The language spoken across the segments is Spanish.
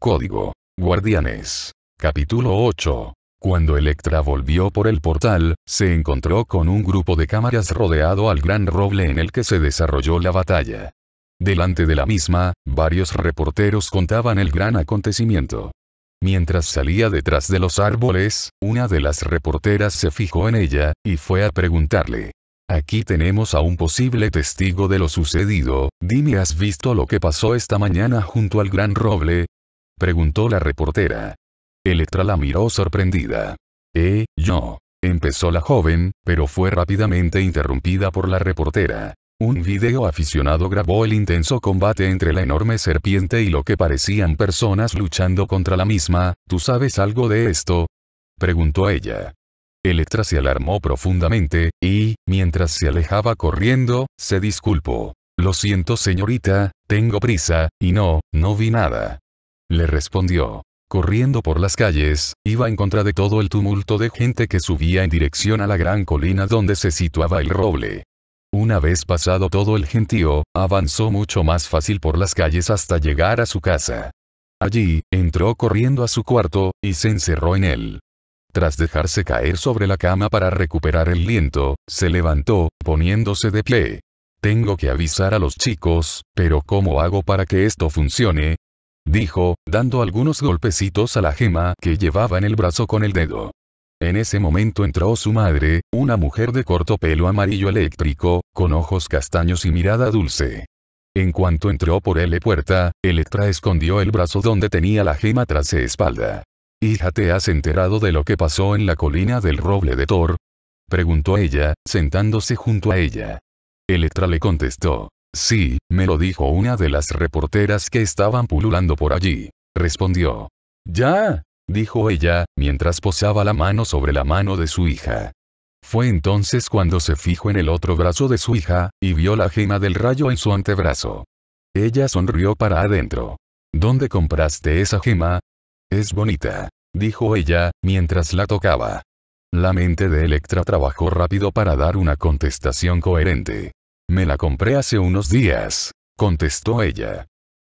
Código. Guardianes. Capítulo 8. Cuando Electra volvió por el portal, se encontró con un grupo de cámaras rodeado al gran roble en el que se desarrolló la batalla. Delante de la misma, varios reporteros contaban el gran acontecimiento. Mientras salía detrás de los árboles, una de las reporteras se fijó en ella, y fue a preguntarle. Aquí tenemos a un posible testigo de lo sucedido, dime has visto lo que pasó esta mañana junto al gran roble, preguntó la reportera. Electra la miró sorprendida. Eh, yo. Empezó la joven, pero fue rápidamente interrumpida por la reportera. Un video aficionado grabó el intenso combate entre la enorme serpiente y lo que parecían personas luchando contra la misma, ¿tú sabes algo de esto? Preguntó ella. Electra se alarmó profundamente, y, mientras se alejaba corriendo, se disculpó. Lo siento señorita, tengo prisa, y no, no vi nada le respondió. Corriendo por las calles, iba en contra de todo el tumulto de gente que subía en dirección a la gran colina donde se situaba el roble. Una vez pasado todo el gentío, avanzó mucho más fácil por las calles hasta llegar a su casa. Allí, entró corriendo a su cuarto, y se encerró en él. Tras dejarse caer sobre la cama para recuperar el liento, se levantó, poniéndose de pie. Tengo que avisar a los chicos, pero ¿cómo hago para que esto funcione? dijo, dando algunos golpecitos a la gema que llevaba en el brazo con el dedo. En ese momento entró su madre, una mujer de corto pelo amarillo eléctrico, con ojos castaños y mirada dulce. En cuanto entró por L puerta, Electra escondió el brazo donde tenía la gema tras su espalda. ¿Hija te has enterado de lo que pasó en la colina del roble de Thor? Preguntó ella, sentándose junto a ella. Electra le contestó. Sí, me lo dijo una de las reporteras que estaban pululando por allí. Respondió. Ya, dijo ella, mientras posaba la mano sobre la mano de su hija. Fue entonces cuando se fijó en el otro brazo de su hija, y vio la gema del rayo en su antebrazo. Ella sonrió para adentro. ¿Dónde compraste esa gema? Es bonita, dijo ella, mientras la tocaba. La mente de Electra trabajó rápido para dar una contestación coherente. Me la compré hace unos días, contestó ella.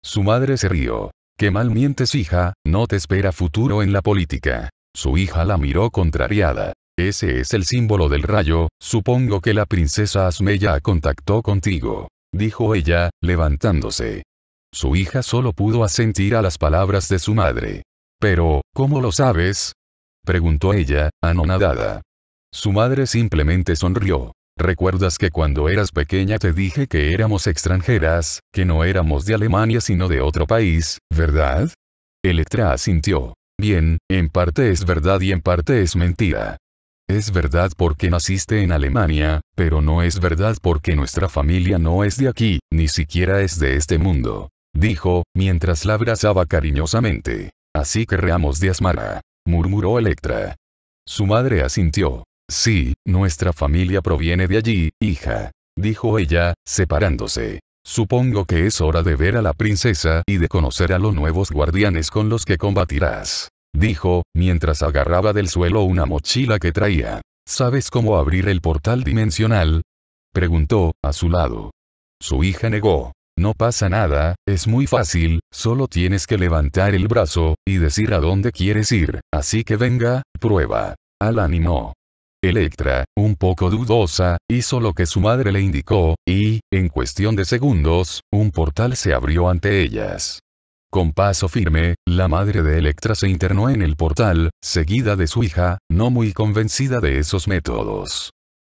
Su madre se rió. Qué mal mientes hija, no te espera futuro en la política. Su hija la miró contrariada. Ese es el símbolo del rayo, supongo que la princesa Asmeya contactó contigo, dijo ella, levantándose. Su hija solo pudo asentir a las palabras de su madre. Pero, ¿cómo lo sabes? preguntó ella, anonadada. Su madre simplemente sonrió. ¿Recuerdas que cuando eras pequeña te dije que éramos extranjeras, que no éramos de Alemania sino de otro país, verdad? Electra asintió. Bien, en parte es verdad y en parte es mentira. Es verdad porque naciste en Alemania, pero no es verdad porque nuestra familia no es de aquí, ni siquiera es de este mundo. Dijo, mientras la abrazaba cariñosamente. Así que reamos de Asmara. Murmuró Electra. Su madre asintió. Sí, nuestra familia proviene de allí, hija, dijo ella, separándose. Supongo que es hora de ver a la princesa y de conocer a los nuevos guardianes con los que combatirás, dijo, mientras agarraba del suelo una mochila que traía. ¿Sabes cómo abrir el portal dimensional? preguntó, a su lado. Su hija negó. No pasa nada, es muy fácil, solo tienes que levantar el brazo, y decir a dónde quieres ir, así que venga, prueba. Al animó. Electra, un poco dudosa, hizo lo que su madre le indicó, y, en cuestión de segundos, un portal se abrió ante ellas. Con paso firme, la madre de Electra se internó en el portal, seguida de su hija, no muy convencida de esos métodos.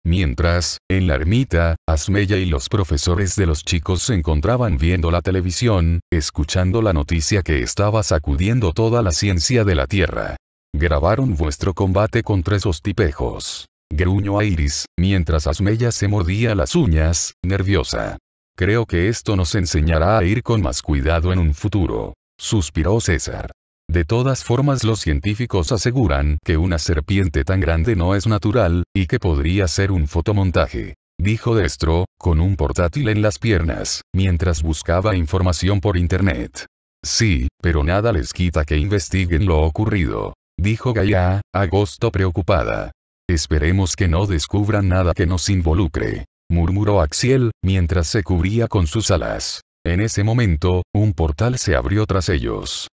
Mientras, en la ermita, Asmeya y los profesores de los chicos se encontraban viendo la televisión, escuchando la noticia que estaba sacudiendo toda la ciencia de la Tierra. Grabaron vuestro combate contra esos tipejos. Gruñó a Iris, mientras Asmella se mordía las uñas, nerviosa. Creo que esto nos enseñará a ir con más cuidado en un futuro. Suspiró César. De todas formas los científicos aseguran que una serpiente tan grande no es natural, y que podría ser un fotomontaje. Dijo Destro, con un portátil en las piernas, mientras buscaba información por internet. Sí, pero nada les quita que investiguen lo ocurrido dijo Gaia, agosto preocupada. Esperemos que no descubran nada que nos involucre, murmuró Axiel, mientras se cubría con sus alas. En ese momento, un portal se abrió tras ellos.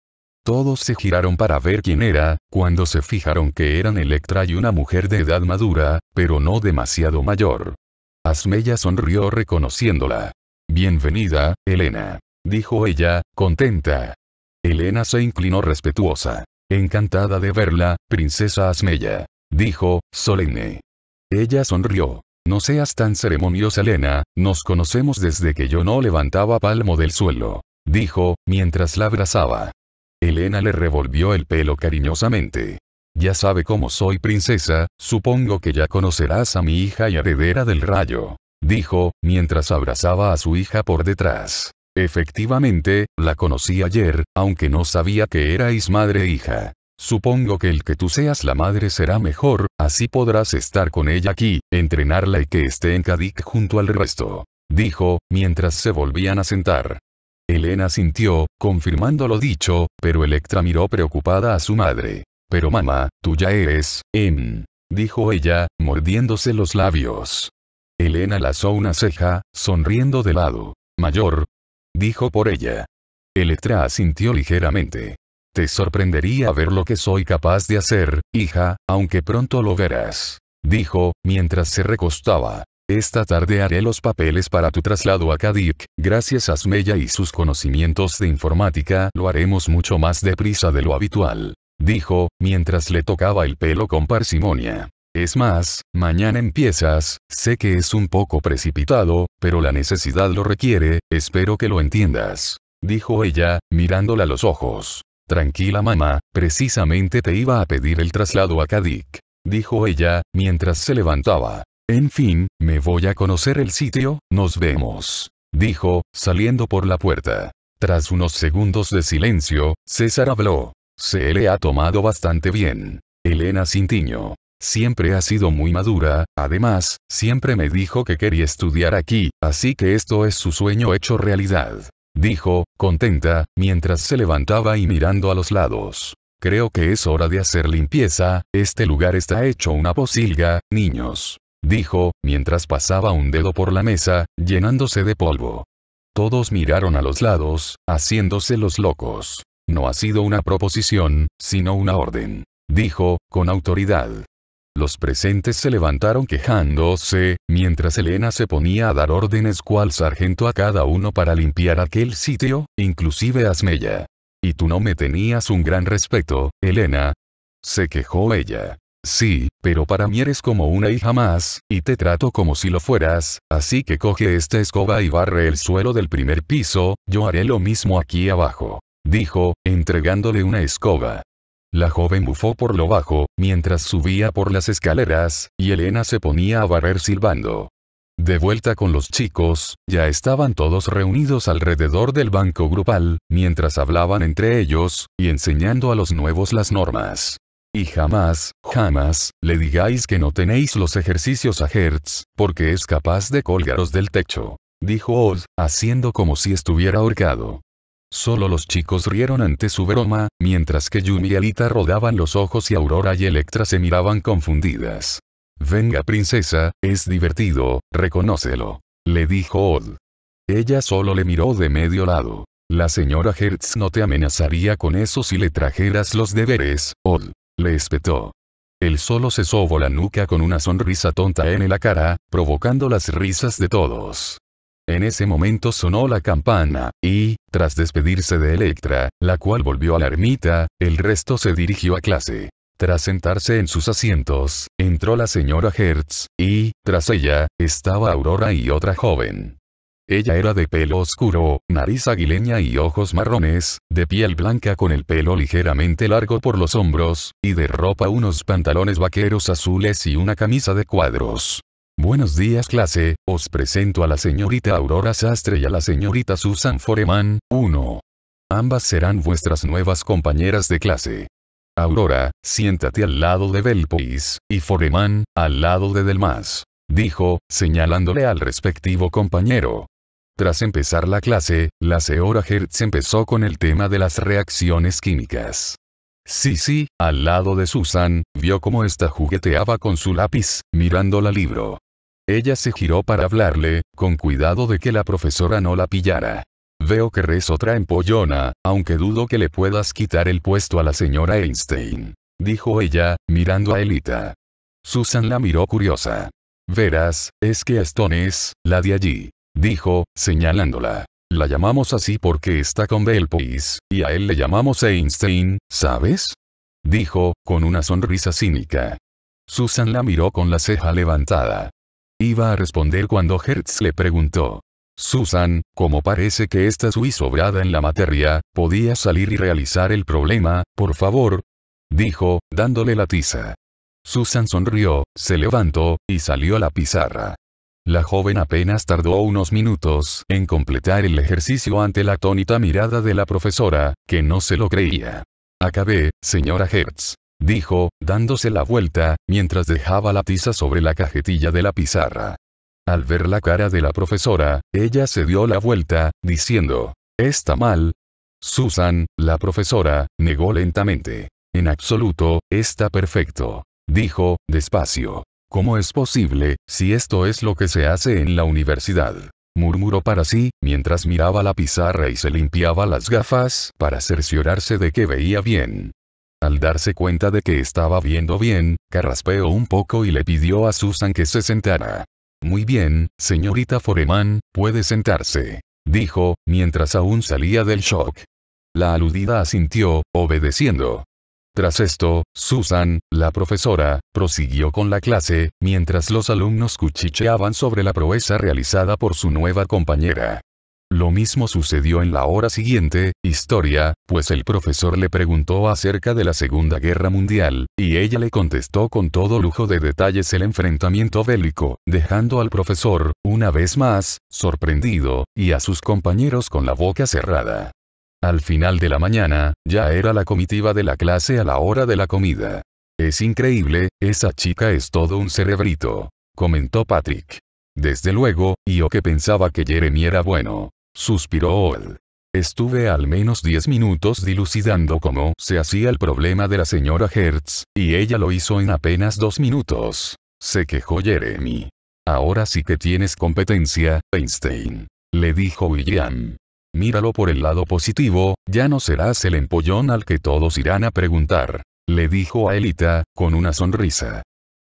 Todos se giraron para ver quién era, cuando se fijaron que eran Electra y una mujer de edad madura, pero no demasiado mayor. Asmella sonrió reconociéndola. Bienvenida, Elena, dijo ella, contenta. Elena se inclinó respetuosa. Encantada de verla, princesa Asmeya. Dijo, solemne. Ella sonrió. No seas tan ceremoniosa, Elena, nos conocemos desde que yo no levantaba palmo del suelo. Dijo, mientras la abrazaba. Elena le revolvió el pelo cariñosamente. Ya sabe cómo soy princesa, supongo que ya conocerás a mi hija y heredera del rayo. Dijo, mientras abrazaba a su hija por detrás. Efectivamente, la conocí ayer, aunque no sabía que erais madre e hija. Supongo que el que tú seas la madre será mejor, así podrás estar con ella aquí, entrenarla y que esté en Kadik junto al resto. Dijo, mientras se volvían a sentar. Elena sintió, confirmando lo dicho, pero Electra miró preocupada a su madre. Pero mamá, tú ya eres, em. Dijo ella, mordiéndose los labios. Elena lazó una ceja, sonriendo de lado. Mayor, dijo por ella. Electra asintió ligeramente. Te sorprendería ver lo que soy capaz de hacer, hija, aunque pronto lo verás. Dijo, mientras se recostaba. Esta tarde haré los papeles para tu traslado a Kadik, gracias a Smeya y sus conocimientos de informática lo haremos mucho más deprisa de lo habitual. Dijo, mientras le tocaba el pelo con parsimonia. Es más, mañana empiezas, sé que es un poco precipitado, pero la necesidad lo requiere, espero que lo entiendas. Dijo ella, mirándola a los ojos. Tranquila mamá, precisamente te iba a pedir el traslado a Kadik. Dijo ella, mientras se levantaba. En fin, me voy a conocer el sitio, nos vemos. Dijo, saliendo por la puerta. Tras unos segundos de silencio, César habló. Se le ha tomado bastante bien. Elena Cintiño siempre ha sido muy madura, además, siempre me dijo que quería estudiar aquí, así que esto es su sueño hecho realidad. Dijo, contenta, mientras se levantaba y mirando a los lados. Creo que es hora de hacer limpieza, este lugar está hecho una posilga, niños. Dijo, mientras pasaba un dedo por la mesa, llenándose de polvo. Todos miraron a los lados, haciéndose los locos. No ha sido una proposición, sino una orden. Dijo, con autoridad. Los presentes se levantaron quejándose, mientras Elena se ponía a dar órdenes cual sargento a cada uno para limpiar aquel sitio, inclusive a Asmella. Y tú no me tenías un gran respeto, Elena. Se quejó ella. Sí, pero para mí eres como una hija más, y te trato como si lo fueras, así que coge esta escoba y barre el suelo del primer piso, yo haré lo mismo aquí abajo. Dijo, entregándole una escoba. La joven bufó por lo bajo, mientras subía por las escaleras, y Elena se ponía a barrer silbando. De vuelta con los chicos, ya estaban todos reunidos alrededor del banco grupal, mientras hablaban entre ellos, y enseñando a los nuevos las normas. Y jamás, jamás, le digáis que no tenéis los ejercicios a Hertz, porque es capaz de colgaros del techo. Dijo Oz, haciendo como si estuviera ahorcado. Solo los chicos rieron ante su broma, mientras que Yumi y Alita rodaban los ojos y Aurora y Electra se miraban confundidas. Venga princesa, es divertido, reconócelo. Le dijo Odd. Ella solo le miró de medio lado. La señora Hertz no te amenazaría con eso si le trajeras los deberes, Odd. Le espetó. Él solo se sobó la nuca con una sonrisa tonta en la cara, provocando las risas de todos. En ese momento sonó la campana, y, tras despedirse de Electra, la cual volvió a la ermita, el resto se dirigió a clase. Tras sentarse en sus asientos, entró la señora Hertz, y, tras ella, estaba Aurora y otra joven. Ella era de pelo oscuro, nariz aguileña y ojos marrones, de piel blanca con el pelo ligeramente largo por los hombros, y de ropa unos pantalones vaqueros azules y una camisa de cuadros. Buenos días clase, os presento a la señorita Aurora Sastre y a la señorita Susan Foreman, 1. Ambas serán vuestras nuevas compañeras de clase. Aurora, siéntate al lado de Belpois, y Foreman, al lado de Delmas. Dijo, señalándole al respectivo compañero. Tras empezar la clase, la señora Hertz empezó con el tema de las reacciones químicas. Sí sí. al lado de Susan, vio cómo esta jugueteaba con su lápiz, mirando la libro. Ella se giró para hablarle, con cuidado de que la profesora no la pillara. Veo que eres otra empollona, aunque dudo que le puedas quitar el puesto a la señora Einstein. Dijo ella, mirando a Elita. Susan la miró curiosa. Verás, es que Stone es, la de allí. Dijo, señalándola. La llamamos así porque está con Belpois, y a él le llamamos Einstein, ¿sabes? Dijo, con una sonrisa cínica. Susan la miró con la ceja levantada iba a responder cuando Hertz le preguntó. Susan, como parece que estás muy sobrada en la materia, podía salir y realizar el problema, por favor? Dijo, dándole la tiza. Susan sonrió, se levantó, y salió a la pizarra. La joven apenas tardó unos minutos en completar el ejercicio ante la atónita mirada de la profesora, que no se lo creía. Acabé, señora Hertz dijo, dándose la vuelta, mientras dejaba la tiza sobre la cajetilla de la pizarra. Al ver la cara de la profesora, ella se dio la vuelta, diciendo, ¿está mal? Susan, la profesora, negó lentamente. En absoluto, está perfecto. Dijo, despacio. ¿Cómo es posible, si esto es lo que se hace en la universidad? murmuró para sí, mientras miraba la pizarra y se limpiaba las gafas para cerciorarse de que veía bien. Al darse cuenta de que estaba viendo bien, carraspeó un poco y le pidió a Susan que se sentara. Muy bien, señorita Foreman, puede sentarse. Dijo, mientras aún salía del shock. La aludida asintió, obedeciendo. Tras esto, Susan, la profesora, prosiguió con la clase, mientras los alumnos cuchicheaban sobre la proeza realizada por su nueva compañera. Lo mismo sucedió en la hora siguiente, historia, pues el profesor le preguntó acerca de la Segunda Guerra Mundial, y ella le contestó con todo lujo de detalles el enfrentamiento bélico, dejando al profesor, una vez más, sorprendido, y a sus compañeros con la boca cerrada. Al final de la mañana, ya era la comitiva de la clase a la hora de la comida. Es increíble, esa chica es todo un cerebrito, comentó Patrick. Desde luego, yo que pensaba que Jeremy era bueno. Suspiró Old. Estuve al menos diez minutos dilucidando cómo se hacía el problema de la señora Hertz, y ella lo hizo en apenas dos minutos. Se quejó Jeremy. Ahora sí que tienes competencia, Einstein. Le dijo William. Míralo por el lado positivo, ya no serás el empollón al que todos irán a preguntar. Le dijo a Elita, con una sonrisa.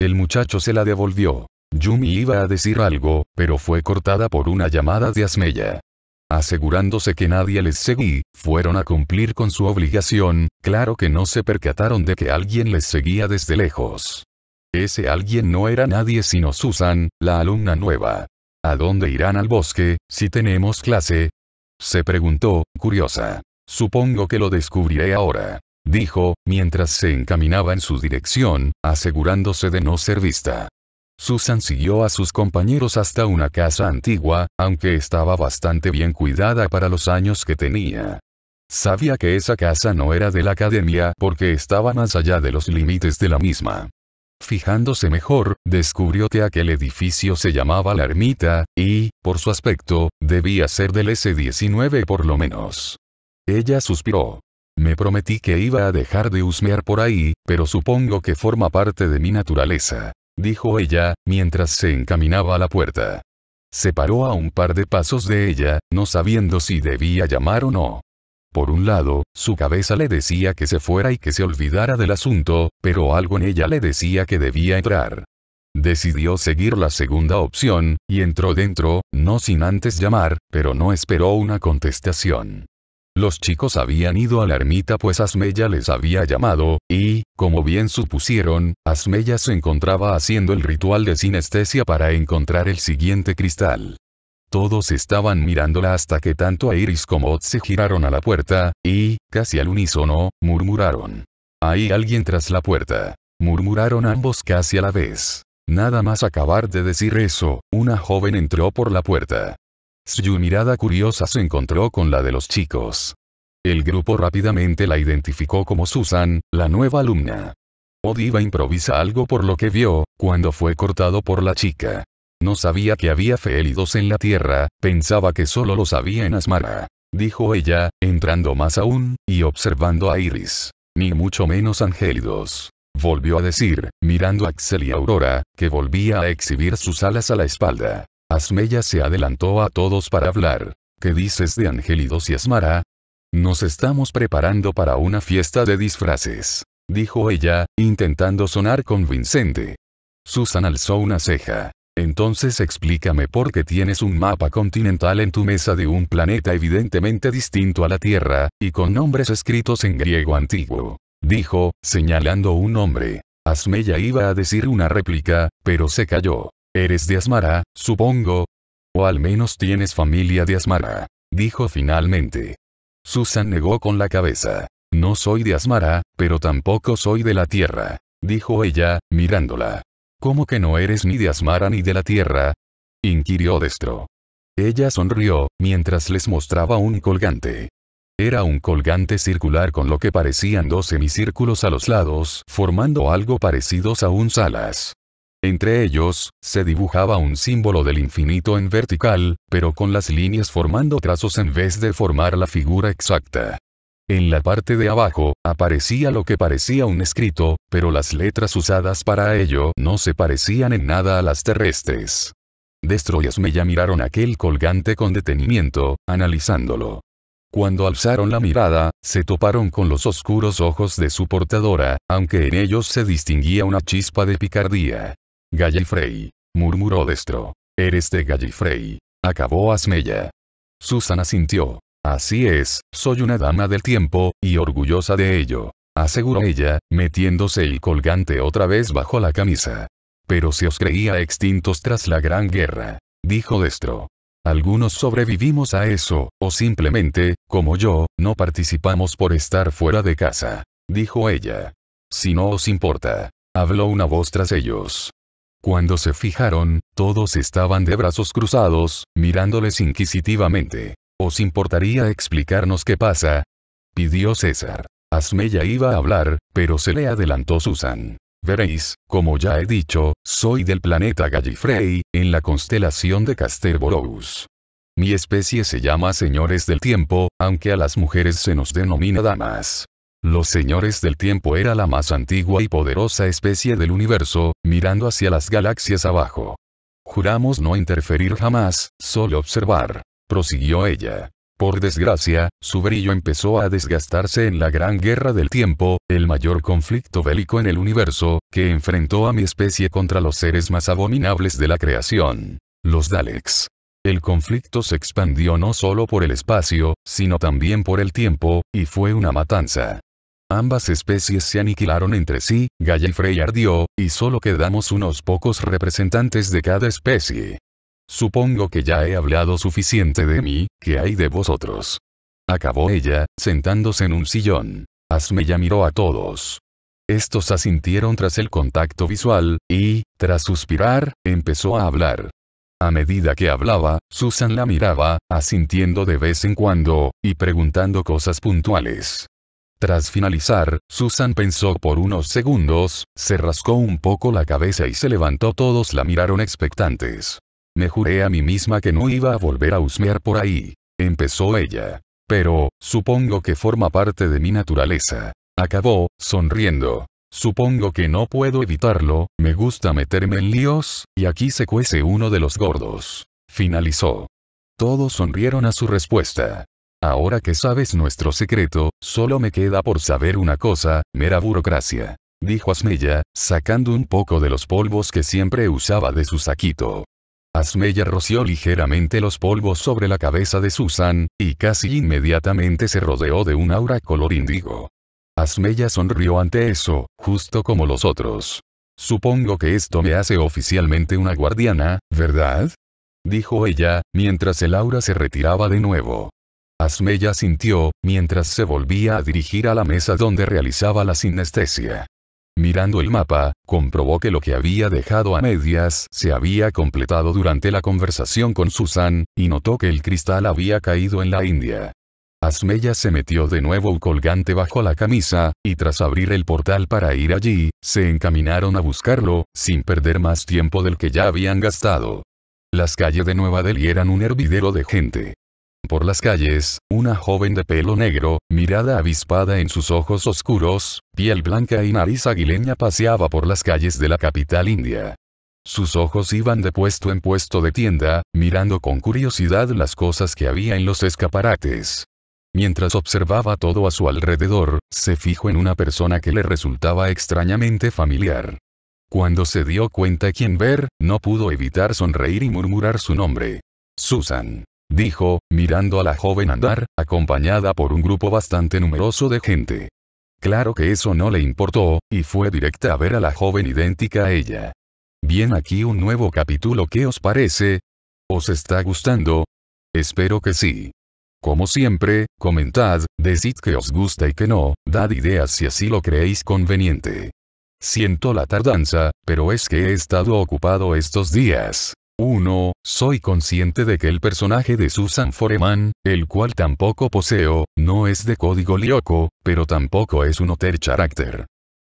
El muchacho se la devolvió. Yumi iba a decir algo, pero fue cortada por una llamada de Asmeya asegurándose que nadie les seguía fueron a cumplir con su obligación, claro que no se percataron de que alguien les seguía desde lejos. Ese alguien no era nadie sino Susan, la alumna nueva. ¿A dónde irán al bosque, si tenemos clase? Se preguntó, curiosa. Supongo que lo descubriré ahora. Dijo, mientras se encaminaba en su dirección, asegurándose de no ser vista. Susan siguió a sus compañeros hasta una casa antigua, aunque estaba bastante bien cuidada para los años que tenía. Sabía que esa casa no era de la academia porque estaba más allá de los límites de la misma. Fijándose mejor, descubrió que aquel edificio se llamaba la ermita, y, por su aspecto, debía ser del S-19 por lo menos. Ella suspiró. Me prometí que iba a dejar de husmear por ahí, pero supongo que forma parte de mi naturaleza dijo ella, mientras se encaminaba a la puerta. Se paró a un par de pasos de ella, no sabiendo si debía llamar o no. Por un lado, su cabeza le decía que se fuera y que se olvidara del asunto, pero algo en ella le decía que debía entrar. Decidió seguir la segunda opción, y entró dentro, no sin antes llamar, pero no esperó una contestación. Los chicos habían ido a la ermita pues Asmeya les había llamado, y, como bien supusieron, Asmeya se encontraba haciendo el ritual de sinestesia para encontrar el siguiente cristal. Todos estaban mirándola hasta que tanto a Iris como Ot se giraron a la puerta, y, casi al unísono, murmuraron. Hay alguien tras la puerta. Murmuraron ambos casi a la vez. Nada más acabar de decir eso, una joven entró por la puerta. Su mirada curiosa se encontró con la de los chicos. El grupo rápidamente la identificó como Susan, la nueva alumna. Odiva improvisa algo por lo que vio, cuando fue cortado por la chica. No sabía que había félidos en la tierra, pensaba que solo los había en Asmara. Dijo ella, entrando más aún, y observando a Iris. Ni mucho menos angélidos. Volvió a decir, mirando a Axel y Aurora, que volvía a exhibir sus alas a la espalda. Asmella se adelantó a todos para hablar. ¿Qué dices de Angelidos y Asmara? Nos estamos preparando para una fiesta de disfraces, dijo ella, intentando sonar convincente. Susan alzó una ceja. Entonces explícame por qué tienes un mapa continental en tu mesa de un planeta evidentemente distinto a la Tierra, y con nombres escritos en griego antiguo. Dijo, señalando un nombre. Asmella iba a decir una réplica, pero se calló. Eres de Asmara, supongo. O al menos tienes familia de Asmara. Dijo finalmente. Susan negó con la cabeza. No soy de Asmara, pero tampoco soy de la Tierra. Dijo ella, mirándola. ¿Cómo que no eres ni de Asmara ni de la Tierra? Inquirió Destro. Ella sonrió, mientras les mostraba un colgante. Era un colgante circular con lo que parecían dos semicírculos a los lados, formando algo parecidos a un salas. Entre ellos, se dibujaba un símbolo del infinito en vertical, pero con las líneas formando trazos en vez de formar la figura exacta. En la parte de abajo, aparecía lo que parecía un escrito, pero las letras usadas para ello no se parecían en nada a las terrestres. Destro y Asmeya miraron aquel colgante con detenimiento, analizándolo. Cuando alzaron la mirada, se toparon con los oscuros ojos de su portadora, aunque en ellos se distinguía una chispa de picardía. Gallifrey. Murmuró Destro. Eres de Gallifrey. Acabó Asmella. Susana sintió. Así es, soy una dama del tiempo, y orgullosa de ello. Aseguró ella, metiéndose el colgante otra vez bajo la camisa. Pero se os creía extintos tras la Gran Guerra. Dijo Destro. Algunos sobrevivimos a eso, o simplemente, como yo, no participamos por estar fuera de casa. Dijo ella. Si no os importa. Habló una voz tras ellos. Cuando se fijaron, todos estaban de brazos cruzados, mirándoles inquisitivamente. ¿Os importaría explicarnos qué pasa? pidió César. Asmella iba a hablar, pero se le adelantó Susan. Veréis, como ya he dicho, soy del planeta Gallifrey, en la constelación de Casterborous. Mi especie se llama Señores del Tiempo, aunque a las mujeres se nos denomina damas. Los señores del tiempo era la más antigua y poderosa especie del universo, mirando hacia las galaxias abajo. Juramos no interferir jamás, solo observar. Prosiguió ella. Por desgracia, su brillo empezó a desgastarse en la Gran Guerra del Tiempo, el mayor conflicto bélico en el universo, que enfrentó a mi especie contra los seres más abominables de la creación. Los Daleks. El conflicto se expandió no solo por el espacio, sino también por el tiempo, y fue una matanza. Ambas especies se aniquilaron entre sí, Gallifrey ardió, y solo quedamos unos pocos representantes de cada especie. Supongo que ya he hablado suficiente de mí, que hay de vosotros. Acabó ella, sentándose en un sillón. Asmeya miró a todos. Estos asintieron tras el contacto visual, y, tras suspirar, empezó a hablar. A medida que hablaba, Susan la miraba, asintiendo de vez en cuando, y preguntando cosas puntuales. Tras finalizar, Susan pensó por unos segundos, se rascó un poco la cabeza y se levantó. Todos la miraron expectantes. Me juré a mí misma que no iba a volver a husmear por ahí. Empezó ella. Pero, supongo que forma parte de mi naturaleza. Acabó, sonriendo. Supongo que no puedo evitarlo, me gusta meterme en líos, y aquí se cuece uno de los gordos. Finalizó. Todos sonrieron a su respuesta. Ahora que sabes nuestro secreto, solo me queda por saber una cosa, mera burocracia. Dijo Asmella, sacando un poco de los polvos que siempre usaba de su saquito. Asmella roció ligeramente los polvos sobre la cabeza de Susan, y casi inmediatamente se rodeó de un aura color índigo. Asmella sonrió ante eso, justo como los otros. Supongo que esto me hace oficialmente una guardiana, ¿verdad? Dijo ella, mientras el aura se retiraba de nuevo. Asmella sintió, mientras se volvía a dirigir a la mesa donde realizaba la sinestesia. Mirando el mapa, comprobó que lo que había dejado a medias se había completado durante la conversación con Susan, y notó que el cristal había caído en la India. Asmeya se metió de nuevo colgante bajo la camisa, y tras abrir el portal para ir allí, se encaminaron a buscarlo, sin perder más tiempo del que ya habían gastado. Las calles de Nueva Delhi eran un hervidero de gente por las calles, una joven de pelo negro, mirada avispada en sus ojos oscuros, piel blanca y nariz aguileña paseaba por las calles de la capital india. Sus ojos iban de puesto en puesto de tienda, mirando con curiosidad las cosas que había en los escaparates. Mientras observaba todo a su alrededor, se fijó en una persona que le resultaba extrañamente familiar. Cuando se dio cuenta quién ver, no pudo evitar sonreír y murmurar su nombre. Susan dijo, mirando a la joven andar, acompañada por un grupo bastante numeroso de gente. Claro que eso no le importó, y fue directa a ver a la joven idéntica a ella. Bien aquí un nuevo capítulo ¿qué os parece? ¿Os está gustando? Espero que sí. Como siempre, comentad, decid que os gusta y que no, dad ideas si así lo creéis conveniente. Siento la tardanza, pero es que he estado ocupado estos días. 1. Soy consciente de que el personaje de Susan Foreman, el cual tampoco poseo, no es de código Lyoko, pero tampoco es un other Character.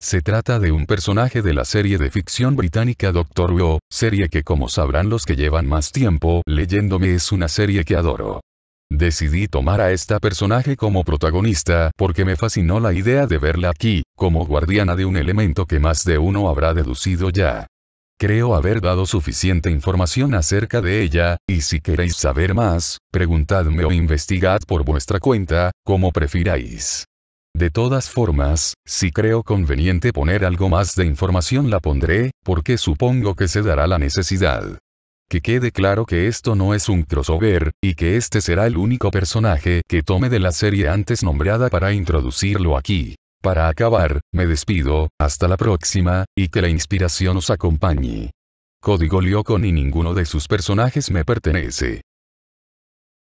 Se trata de un personaje de la serie de ficción británica Doctor Who, serie que como sabrán los que llevan más tiempo leyéndome es una serie que adoro. Decidí tomar a esta personaje como protagonista porque me fascinó la idea de verla aquí, como guardiana de un elemento que más de uno habrá deducido ya. Creo haber dado suficiente información acerca de ella, y si queréis saber más, preguntadme o investigad por vuestra cuenta, como prefiráis. De todas formas, si creo conveniente poner algo más de información la pondré, porque supongo que se dará la necesidad. Que quede claro que esto no es un crossover, y que este será el único personaje que tome de la serie antes nombrada para introducirlo aquí. Para acabar, me despido, hasta la próxima, y que la inspiración os acompañe. Código Lyoko ni ninguno de sus personajes me pertenece.